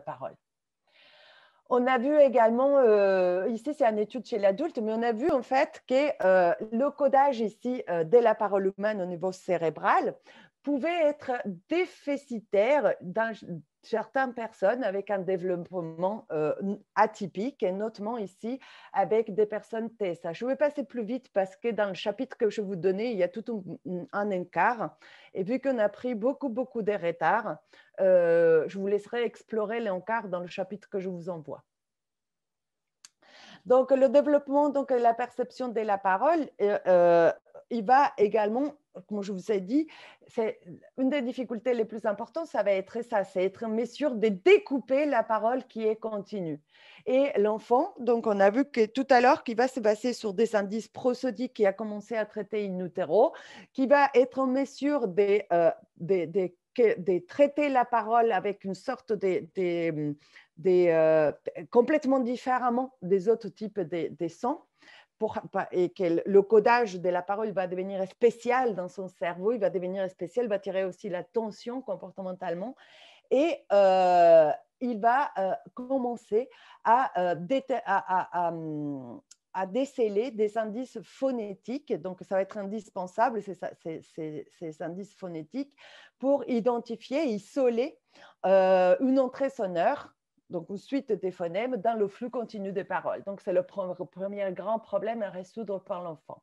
parole. On a vu également, euh, ici c'est une étude chez l'adulte, mais on a vu en fait que euh, le codage ici dès euh, de la parole humaine au niveau cérébral pouvait être déficitaire d'un certaines personnes avec un développement euh, atypique, et notamment ici avec des personnes TSA. Je vais passer plus vite parce que dans le chapitre que je vous donnais, il y a tout un, encart. Et vu qu'on a pris beaucoup, beaucoup de retard, euh, je vous laisserai explorer l'encart dans le chapitre que je vous envoie. Donc, le développement donc, la perception de la parole, euh, il va également, comme je vous ai dit, c'est une des difficultés les plus importantes, ça va être ça, c'est être en mesure de découper la parole qui est continue. Et l'enfant, donc on a vu que tout à l'heure, qui va se baser sur des indices prosodiques qui a commencé à traiter in utero, qui va être en mesure de, euh, traiter la parole avec une sorte de, euh, complètement différemment des autres types de, des sons et que le codage de la parole va devenir spécial dans son cerveau, il va devenir spécial, il va tirer aussi l'attention comportementalement et euh, il va euh, commencer euh, à, déceler des indices phonétiques. Donc, ça va être indispensable, ces, indices phonétiques, pour identifier isoler une entrée sonore donc une suite des phonèmes dans le flux continu des paroles. Donc, c'est le premier grand problème à résoudre par l'enfant.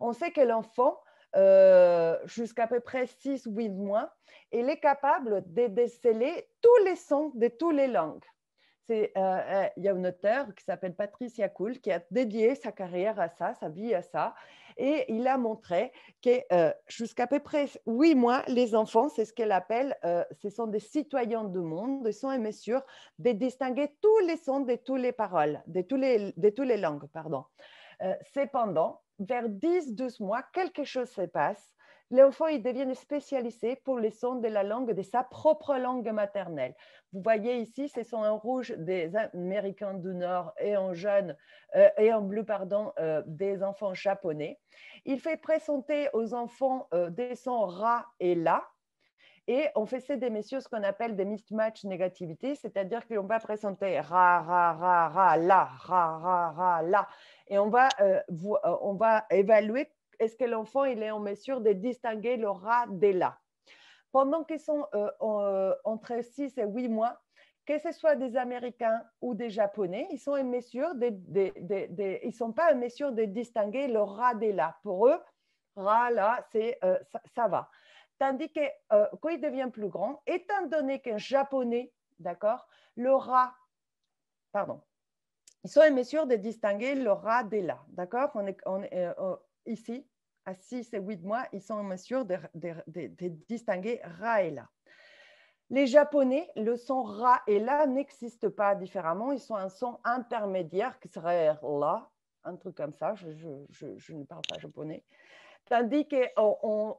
On sait que l'enfant, euh, jusqu'à peu près 6 ou 8 mois, il est capable de déceler tous les sons de toutes les langues. Euh, euh, il y a un auteur qui s'appelle Patrice Yacoul qui a dédié sa carrière à ça, sa vie à ça. Et il a montré que euh, jusqu'à peu près huit mois, les enfants, c'est ce qu'elle appelle, ce sont des citoyens du monde, ils sont en mesure de distinguer tous les sons de toutes les paroles, de, toutes les langues. Pardon. cependant, vers 10-12 mois, quelque chose se passe enfants, ils deviennent spécialisés pour les sons de la langue, de sa propre langue maternelle. Vous voyez ici, ce sont en rouge des Américains du Nord et en jaune euh, et en bleu pardon euh, des enfants japonais. Il fait présenter aux enfants euh, des sons ra et la. Et on fait des messieurs ce qu'on appelle des mismatch négativité, c'est-à-dire qu'on va présenter ra, ra, ra, ra, la, ra, ra, ra, la. Et on va, on va évaluer est-ce que l'enfant il est en mesure de distinguer le rat des là Pendant qu'ils sont euh, euh, entre 6 et 8 mois, que ce soit des Américains ou des Japonais, ils sont en mesure ils sont pas en mesure de distinguer le rat des là. Pour eux, rat là, c'est euh, ça, va. Tandis que quand il devient plus grand, étant donné qu'un Japonais, d'accord, le rat, pardon, ils sont en mesure de distinguer le rat des là, d'accord ici, à 6 et 8 mois, ils sont en mesure de, distinguer Ra et La. Les Japonais, le son Ra et La n'existe pas différemment. Ils sont un son intermédiaire qui serait La, un truc comme ça. Je, ne parle pas japonais. Tandis qu'en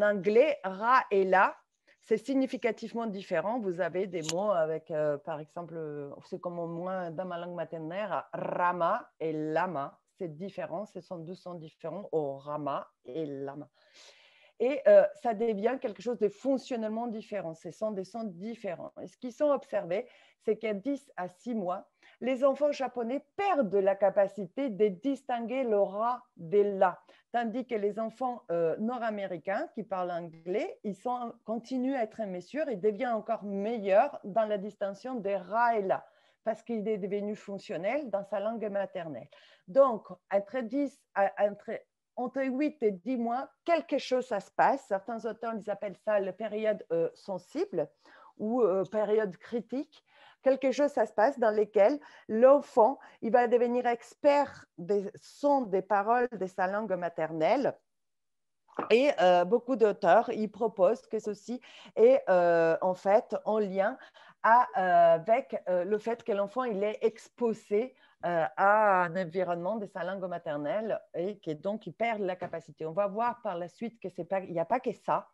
anglais, Ra et La, c'est significativement différent. Vous avez des mots avec, euh, par exemple, c'est comme au moins dans ma langue maternelle, Rama et Lama c'est différent, ce sont deux sons différents au Rama et Lama. Et euh, ça devient quelque chose de fonctionnellement différent. Ce sont des sons différents. Et ce qu'ils ont observé, c'est qu'à 10 à 6 mois, les enfants japonais perdent la capacité de distinguer le ra des la, tandis que les enfants euh, nord-américains qui parlent anglais, ils continuent à être messieurs et deviennent encore meilleurs dans la distinction des ra et la parce qu'il est devenu fonctionnel dans sa langue maternelle. Donc, entre 10 à, entre, 8 et 10 mois, quelque chose ça se passe. Certains auteurs ils appellent ça la période euh, sensible ou euh, période critique. Quelque chose ça se passe dans lequel l'enfant il va devenir expert des sons, des paroles de sa langue maternelle. Et euh, beaucoup d'auteurs, ils proposent que ceci est en fait en lien à, euh, avec euh, le fait que l'enfant il est exposé euh, à un environnement de sa langue maternelle et que donc il perd la capacité. On va voir par la suite que c'est pas, il n'y a pas que ça,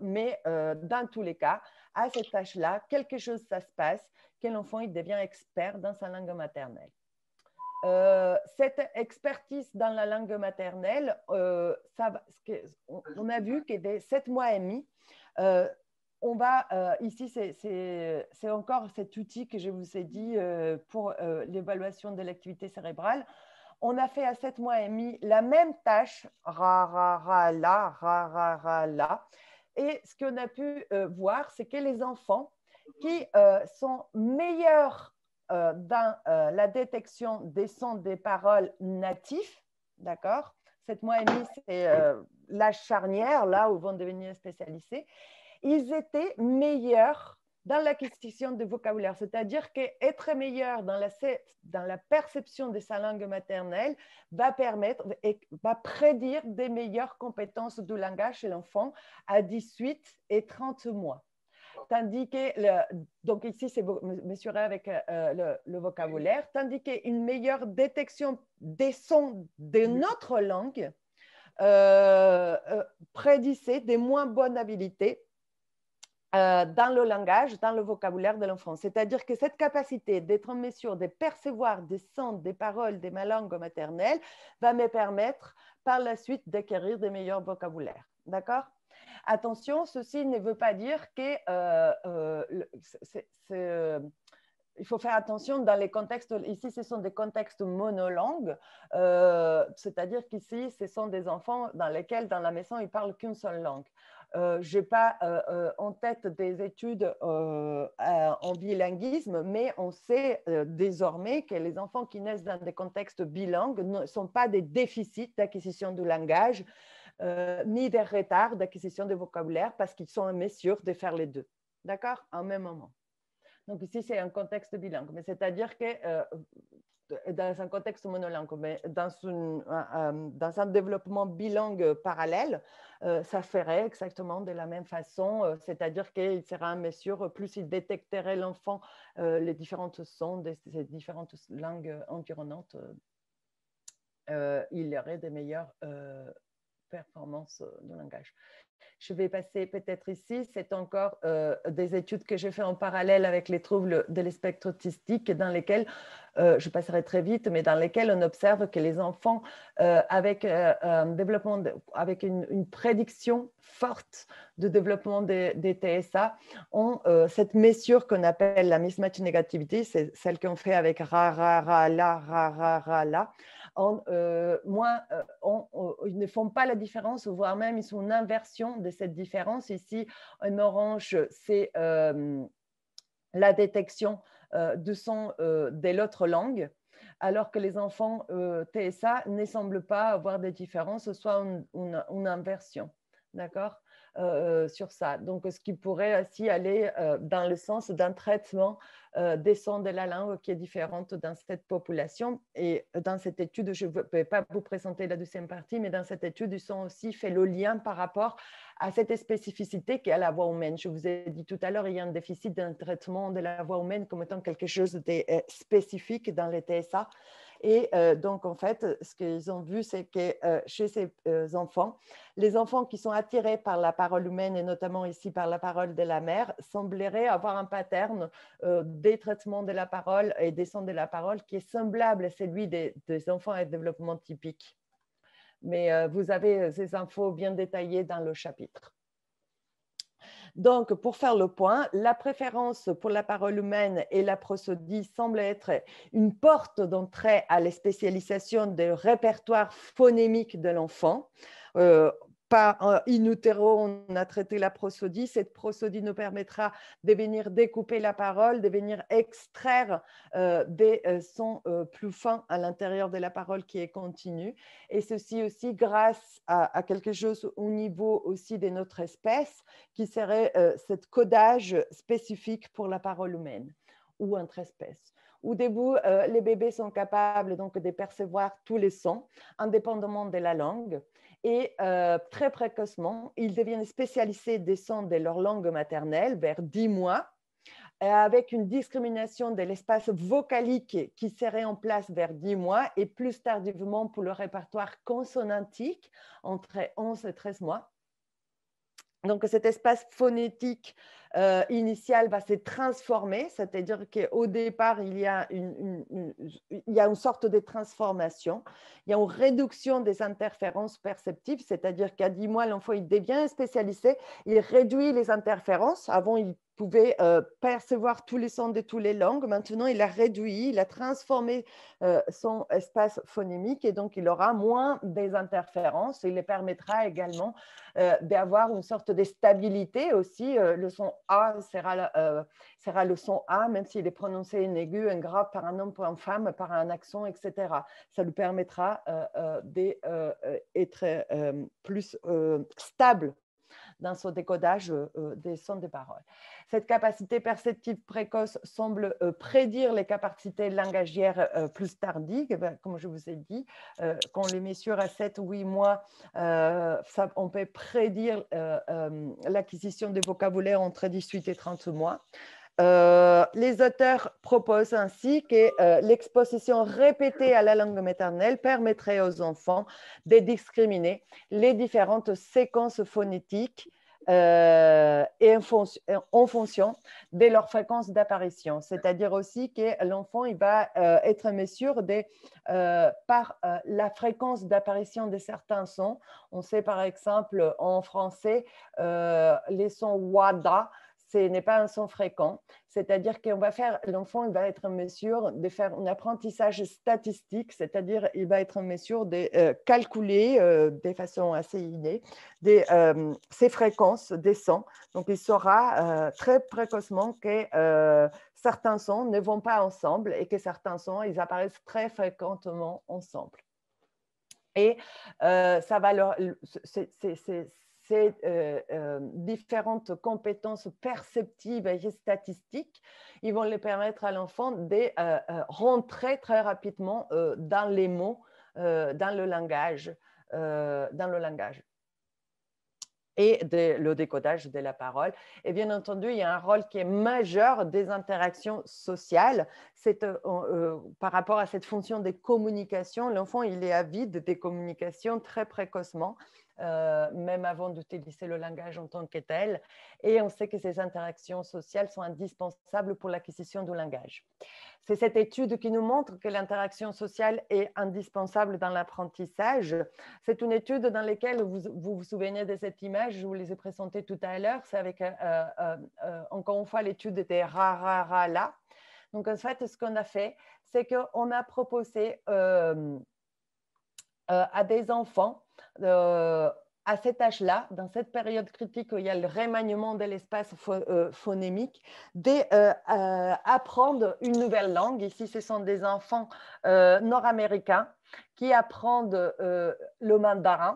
mais dans tous les cas, à cette tâche-là, quelque chose ça se passe, que l'enfant il devient expert dans sa langue maternelle. cette expertise dans la langue maternelle, ça, on a vu que dès sept mois et demi, on va euh, ici, c'est encore cet outil que je vous ai dit euh, pour euh, l'évaluation de l'activité cérébrale. On a fait à 7 mois et demi la même tâche, ra, ra, ra, la, ra, la. Et ce qu'on a pu voir, c'est que les enfants qui sont meilleurs dans la détection des sons des paroles natifs, d'accord 7 mois et demi, c'est la charnière, là où vont devenir spécialisés ils étaient meilleurs dans l'acquisition de vocabulaire. C'est-à-dire qu'être meilleur dans la, perception de sa langue maternelle va permettre et va prédire des meilleures compétences de langage chez l'enfant à 18 et 30 mois. Tandis que, donc ici, c'est mesuré avec euh, le, vocabulaire, tandis qu'une meilleure détection des sons de notre langue euh, euh, prédisait des moins bonnes habilités euh, dans le langage, dans le vocabulaire de l'enfant. C'est-à-dire que cette capacité d'être en mesure de percevoir des sons, des paroles, de ma langue maternelle va me permettre par la suite d'acquérir des meilleurs vocabulaires. D'accord Attention, ceci ne veut pas dire que euh, euh, il faut faire attention dans les contextes, ici ce sont des contextes monolangues, c'est-à-dire qu'ici ce sont des enfants dans lesquels dans la maison ils parlent qu'une seule langue. Euh, je n'ai pas euh, euh, en tête des études en bilinguisme, mais on sait désormais que les enfants qui naissent dans des contextes bilingues ne sont pas des déficits d'acquisition du langage, ni des retards d'acquisition de vocabulaire, parce qu'ils sont en mesure de faire les deux. D'accord En même moment. Donc ici, c'est un contexte bilingue, mais c'est-à-dire que dans un contexte monolingue, mais dans, euh, euh, dans un développement bilingue parallèle, euh, ça ferait exactement de la même façon, c'est-à-dire qu'il serait un mesure, plus il détecterait l'enfant, les différentes sons de ces différentes langues environnantes, il y aurait des meilleures performances de langage je vais passer peut-être ici, c'est encore euh, des études que j'ai fait en parallèle avec les troubles de l'espectre autistique, dans lesquels, euh, je passerai très vite, mais dans lesquels on observe que les enfants euh, avec, un développement avec une, prédiction forte de développement des TSA ont cette mesure qu'on appelle la mismatch négativité, c'est celle qu'on fait avec ra, ra, ra, la, ra, ra, ra, la. Euh, euh, en, ils ne font pas la différence, voire même ils sont une inversion de cette différence. Ici, en orange, c'est euh, la détection du son de l'autre langue alors que les enfants TSA ne semblent pas avoir des différences, soit une inversion d'accord, euh, euh, sur ça. Donc, ce qui pourrait aussi aller euh, dans le sens d'un traitement des sons de la langue qui est différente dans cette population. Et dans cette étude, je ne peux pas vous présenter la deuxième partie, mais dans cette étude, ils ont aussi fait le lien par rapport à cette spécificité qui qu'est la voix humaine. Je vous ai dit tout à l'heure, il y a un déficit d'un traitement de la voix humaine comme étant quelque chose de spécifique dans les TSA. Et euh, donc, en fait, ce qu'ils ont vu, c'est que euh, chez ces euh, enfants, les enfants qui sont attirés par la parole humaine et notamment ici par la parole de la mère sembleraient avoir un pattern des traitements de la parole et des sons de la parole qui est semblable à celui des, des enfants à développement typique. Mais vous avez ces infos bien détaillées dans le chapitre. Donc, pour faire le point, la préférence pour la parole humaine et la prosodie semble être une porte d'entrée à la spécialisation des répertoires phonémiques de l'enfant. Euh, pas euh, in utero, on a traité la prosodie. Cette prosodie nous permettra de venir découper la parole, de venir extraire euh, des euh, sons plus fins à l'intérieur de la parole qui est continue. Et ceci aussi grâce à, quelque chose au niveau aussi de notre espèce, qui serait ce codage spécifique pour la parole humaine ou entre espèces. Au début, les bébés sont capables donc de percevoir tous les sons, indépendamment de la langue. Et euh, très précocement, ils deviennent spécialisés des sons de leur langue maternelle vers 10 mois, euh, avec une discrimination de l'espace vocalique qui serait en place vers 10 mois et plus tardivement pour le répertoire consonantique entre 11 et 13 mois. Donc cet espace phonétique euh, initial va bah, se transformer, c'est-à-dire qu'au départ, il y, a une, il y, a une, sorte de transformation, il y a une réduction des interférences perceptives, c'est-à-dire qu'à 10 mois, l'enfant il devient spécialisé, il réduit les interférences. Avant, il pouvait euh, percevoir tous les sons de toutes les langues. Maintenant, il a réduit, il a transformé euh, son espace phonémique et donc il aura moins des interférences. Il les permettra également euh, d'avoir une sorte de stabilité aussi. le son A sera, le son A, même s'il est prononcé en aigu, en grave par un homme, par une femme, par un accent, etc. Ça lui permettra d'être plus stable dans son décodage euh, euh, des sons des paroles. Cette capacité perceptive précoce semble euh, prédire les capacités langagières plus tardives, ben, comme je vous ai dit, quand les mesure à 7 ou 8 mois, on peut prédire l'acquisition des vocabulaire entre 18 et 30 mois. Euh, les auteurs proposent ainsi que euh, l'exposition répétée à la langue maternelle permettrait aux enfants de discriminer les différentes séquences phonétiques euh, en, fonction de leur fréquence d'apparition. C'est-à-dire aussi que l'enfant il va être mesuré mesure par la fréquence d'apparition de certains sons. On sait par exemple en français les sons wada ce n'est pas un son fréquent. C'est-à-dire qu'on va faire, l'enfant, il va être en mesure de faire un apprentissage statistique, c'est-à-dire il va être en mesure de euh, calculer euh, de façon assez innée des, euh, ses fréquences des sons. Donc, il saura euh, très précocement que certains sons ne vont pas ensemble et que certains sons, ils apparaissent très fréquemment ensemble. Et ça va leur ces euh, euh, différentes compétences perceptives et statistiques, ils vont les permettre à l'enfant de euh, rentrer très rapidement dans les mots, dans le langage, dans le langage et le décodage de la parole. Et bien entendu, il y a un rôle qui est majeur des interactions sociales. par rapport à cette fonction des communications, l'enfant, il est avide des communications très précocement. Euh, même avant d'utiliser le langage en tant que tel. Et on sait que ces interactions sociales sont indispensables pour l'acquisition du langage. C'est cette étude qui nous montre que l'interaction sociale est indispensable dans l'apprentissage. C'est une étude dans laquelle vous, vous, souvenez de cette image, je vous les ai présentées tout à l'heure. C'est avec, euh, euh, encore une fois, l'étude était ra, ra, Donc, en fait, ce qu'on a fait, c'est qu'on a proposé euh, à des enfants euh, à cet âge-là, dans cette période critique où il y a le remaniement de l'espace euh, phonémique, d'apprendre une nouvelle langue. Ici, ce sont des enfants nord-américains qui apprennent le mandarin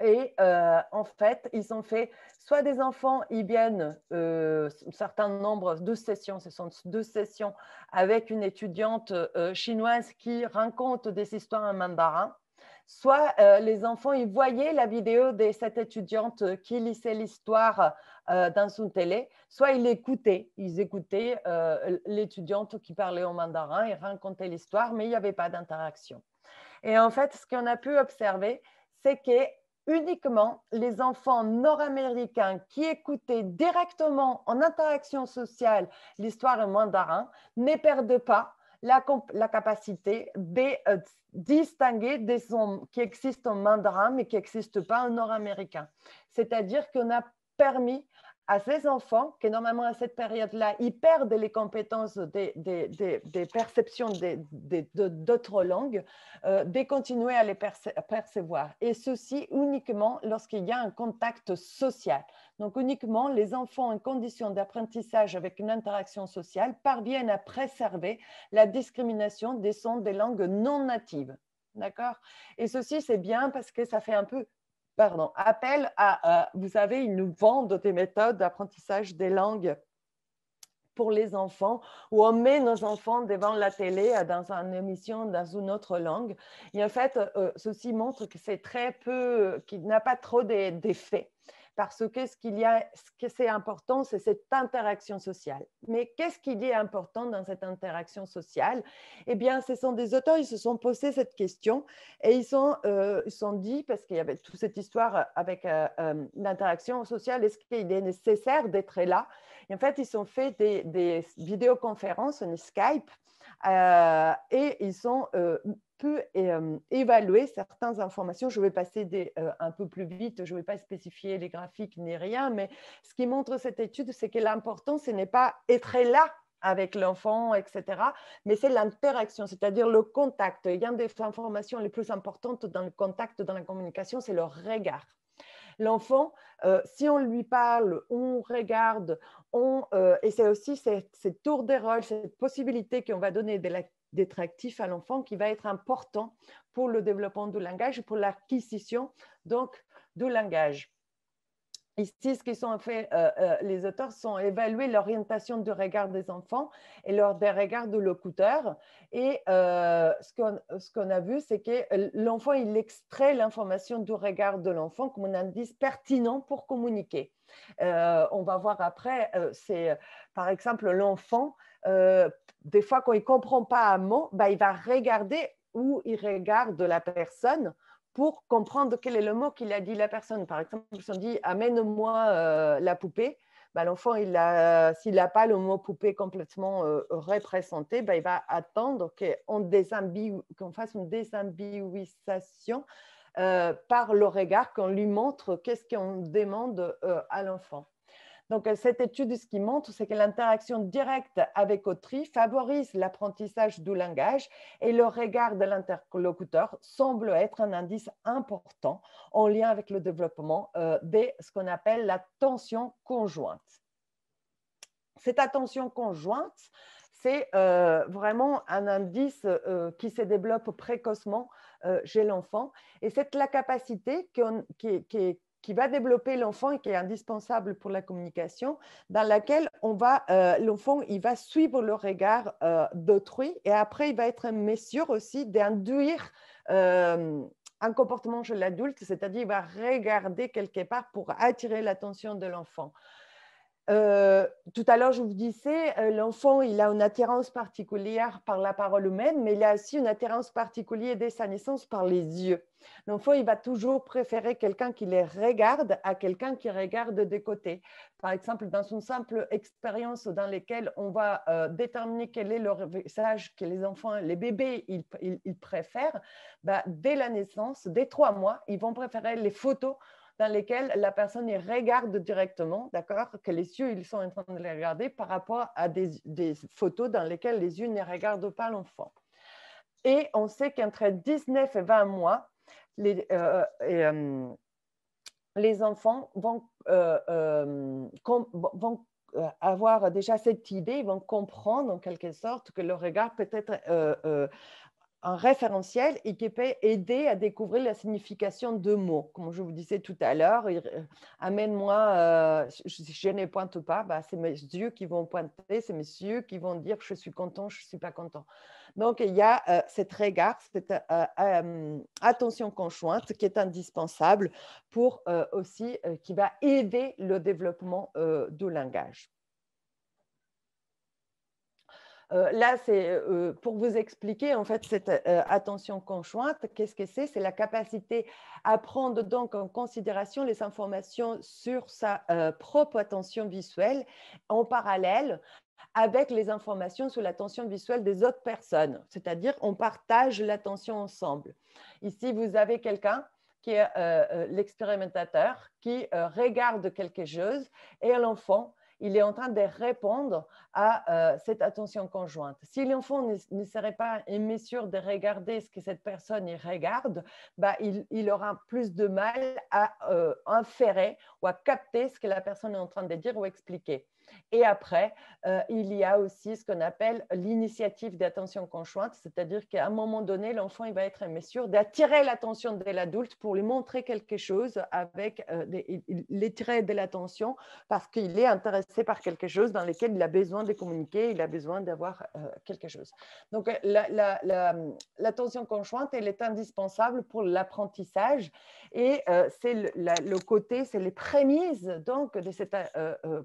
et euh, en fait, ils ont fait soit des enfants, ils viennent euh, un certain nombre, de sessions, ce sont deux sessions avec une étudiante euh, chinoise qui raconte des histoires en mandarin, soit les enfants, ils voyaient la vidéo de cette étudiante qui lisait l'histoire dans son télé, soit ils écoutaient, ils écoutaient l'étudiante qui parlait en mandarin et racontait l'histoire, mais il n'y avait pas d'interaction. Et en fait, ce qu'on a pu observer, c'est que uniquement les enfants nord-américains qui écoutaient directement en interaction sociale l'histoire en mandarin ne perdent pas la, capacité de euh, distinguer des sons qui existent en mandarin mais qui n'existent pas en nord-américain. C'est-à-dire qu'on a permis à ces enfants, qui normalement à cette période-là, ils perdent les compétences des, des, des, perceptions d'autres langues, euh, de continuer à les percevoir. Et ceci uniquement lorsqu'il y a un contact social. Donc uniquement les enfants en condition d'apprentissage avec une interaction sociale parviennent à préserver la discrimination des sons des langues non natives. D'accord Et ceci, c'est bien parce que ça fait un peu pardon, appel à, euh, vous savez, ils nous vendent des méthodes d'apprentissage des langues pour les enfants, où on met nos enfants devant la télé euh, dans une émission dans une autre langue. Et en fait, euh, ceci montre que c'est très peu, qu'il n'a pas trop d'effets parce que ce qu'il y a, ce que c'est important, c'est cette interaction sociale. Mais qu'est-ce qu'il est important dans cette interaction sociale Eh bien, ce sont des auteurs, ils se sont posés cette question et ils sont, euh, ils sont dit, parce qu'il y avait toute cette histoire avec euh, euh, l'interaction sociale, est-ce qu'il est nécessaire d'être là et En fait, ils ont fait des, vidéoconférences un Skype et ils sont évaluer certaines informations. Je vais passer des, un peu plus vite, je ne vais pas spécifier les graphiques ni rien, mais ce qui montre cette étude, c'est que l'important, ce n'est pas être là avec l'enfant, etc. Mais c'est l'interaction, c'est-à-dire le contact. Il y a des informations les plus importantes dans le contact, dans la communication, c'est le regard. L'enfant, si on lui parle, on regarde, on, et c'est aussi ces tours tour des rôles, cette possibilité qu'on va donner de la d'être à l'enfant qui va être important pour le développement du langage, pour l'acquisition donc du langage. Ici, ce qu'ils ont fait, euh, euh, les auteurs sont évalués l'orientation du regard des enfants et leur, des regards de locuteur. Et euh, ce qu'on a vu, c'est que l'enfant, il extrait l'information du regard de l'enfant comme un indice pertinent pour communiquer. on va voir après, c'est par exemple l'enfant euh, des fois, quand il ne comprend pas un mot, bah, il va regarder où il regarde la personne pour comprendre quel est le mot qu'il a dit la personne. Par exemple, si on dit amène-moi euh, la poupée, bah, l'enfant, s'il n'a pas le mot poupée complètement euh, représenté, bah, il va attendre qu'on fasse une désambiguisation par le regard, qu'on lui montre qu'est-ce qu'on demande à l'enfant. Donc, cette étude, ce qui montre, c'est que l'interaction directe avec autrui favorise l'apprentissage du langage et le regard de l'interlocuteur semble être un indice important en lien avec le développement euh, de ce qu'on appelle la tension conjointe. Cette attention conjointe, c'est euh, vraiment un indice euh, qui se développe précocement chez l'enfant. Et c'est la capacité qui, qui, qui va développer l'enfant et qui est indispensable pour la communication, dans laquelle euh, l'enfant il va suivre le regard euh, d'autrui et après il va être en mesure aussi d'induire euh, un comportement chez l'adulte, c'est-à-dire il va regarder quelque part pour attirer l'attention de l'enfant. Euh, tout à l'heure, je vous disais, euh, l'enfant, il a une attirance particulière par la parole humaine, mais il a aussi une attirance particulière dès sa naissance par les yeux. L'enfant, il va toujours préférer quelqu'un qui les regarde à quelqu'un qui regarde de côté. Par exemple, dans une simple expérience dans laquelle on va euh, déterminer quel est le visage que les enfants, les bébés, ils, préfèrent, bah, dès la naissance, dès trois mois, ils vont préférer les photos dans lesquels la personne y regarde directement, d'accord, que les yeux, ils sont en train de les regarder par rapport à des, photos dans lesquelles les yeux ne regardent pas l'enfant. Et on sait qu'entre 19 et 20 mois, les, euh, euh, les enfants vont, euh, vont avoir déjà cette idée, ils vont comprendre en quelque sorte que le regard peut être un référentiel qui peut aider à découvrir la signification de mots. Comme je vous disais tout à l'heure, euh, amène-moi, euh, je, ne pointe pas, bah, c'est mes yeux qui vont pointer, c'est mes yeux qui vont dire je suis content, je ne suis pas content. Donc, il y a euh, cette regard, cette attention conjointe qui est indispensable pour aussi, qui va aider le développement du langage. Euh, là, c'est euh, pour vous expliquer en fait cette euh, attention conjointe. Qu'est-ce que c'est C'est la capacité à prendre donc en considération les informations sur sa propre attention visuelle en parallèle avec les informations sur l'attention visuelle des autres personnes. C'est-à-dire, on partage l'attention ensemble. Ici, vous avez quelqu'un qui est l'expérimentateur, qui regarde quelque chose, et l'enfant il est en train de répondre à euh, cette attention conjointe. Si l'enfant ne, serait pas en mesure de regarder ce que cette personne y regarde, bah, il, aura plus de mal à euh, inférer ou à capter ce que la personne est en train de dire ou expliquer. Et après, euh, il y a aussi ce qu'on appelle l'initiative d'attention conjointe, c'est-à-dire qu'à un moment donné, l'enfant il va être mesure d'attirer l'attention de l'adulte pour lui montrer quelque chose avec euh, l'étirer de l'attention parce qu'il est intéressé par quelque chose dans lequel il a besoin de communiquer, il a besoin d'avoir euh, quelque chose. Donc l'attention conjointe, elle est indispensable pour l'apprentissage et c'est le, côté, c'est les prémices donc de cette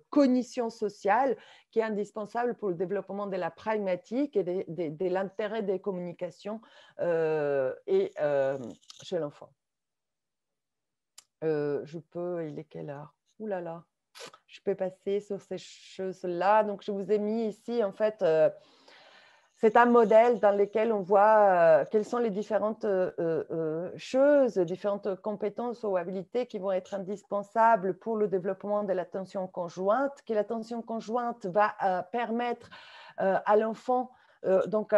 cognition sociale qui est indispensable pour le développement de la pragmatique et de, l'intérêt des communications euh, et, euh, chez l'enfant. Euh, je peux, il est quelle heure Ouh je peux passer sur ces choses-là. Donc, je vous ai mis ici, en fait, c'est un modèle dans lequel on voit euh, quelles sont les différentes euh, euh, choses, différentes compétences ou habilités qui vont être indispensables pour le développement de l'attention conjointe, que l'attention conjointe va permettre à l'enfant donc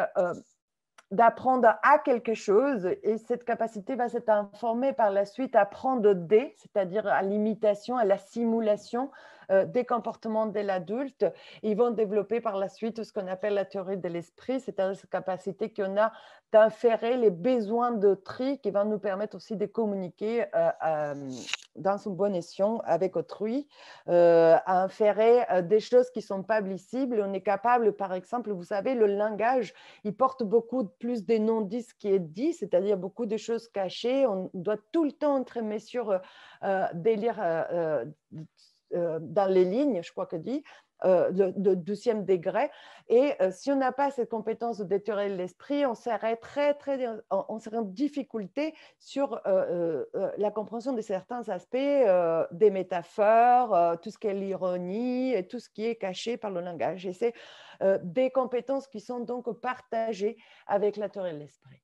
d'apprendre à quelque chose et cette capacité va s'être informée par la suite à prendre des, c'est-à-dire à l'imitation, à la simulation euh, des comportements de l'adulte. Ils vont développer par la suite ce qu'on appelle la théorie de l'esprit, c'est-à-dire cette capacité qu'on a d'inférer les besoins de qui va nous permettre aussi de communiquer euh, euh, dans une bonne escient avec autrui, à inférer des choses qui ne sont pas visibles, On est capable, par exemple, vous savez, le langage, il porte beaucoup plus des non-dits qui est dit, c'est-à-dire beaucoup de choses cachées. On doit tout le temps entre sur euh, délire. Euh, dans les lignes, je crois que dit, euh, de, de, deuxième degré. Et euh, si on n'a pas cette compétence de déterrer l'esprit, on serait très, très, on serait en difficulté sur la compréhension de certains aspects des métaphores, tout ce qui est l'ironie et tout ce qui est caché par le langage. Et c'est des compétences qui sont donc partagées avec la théorie de l'esprit.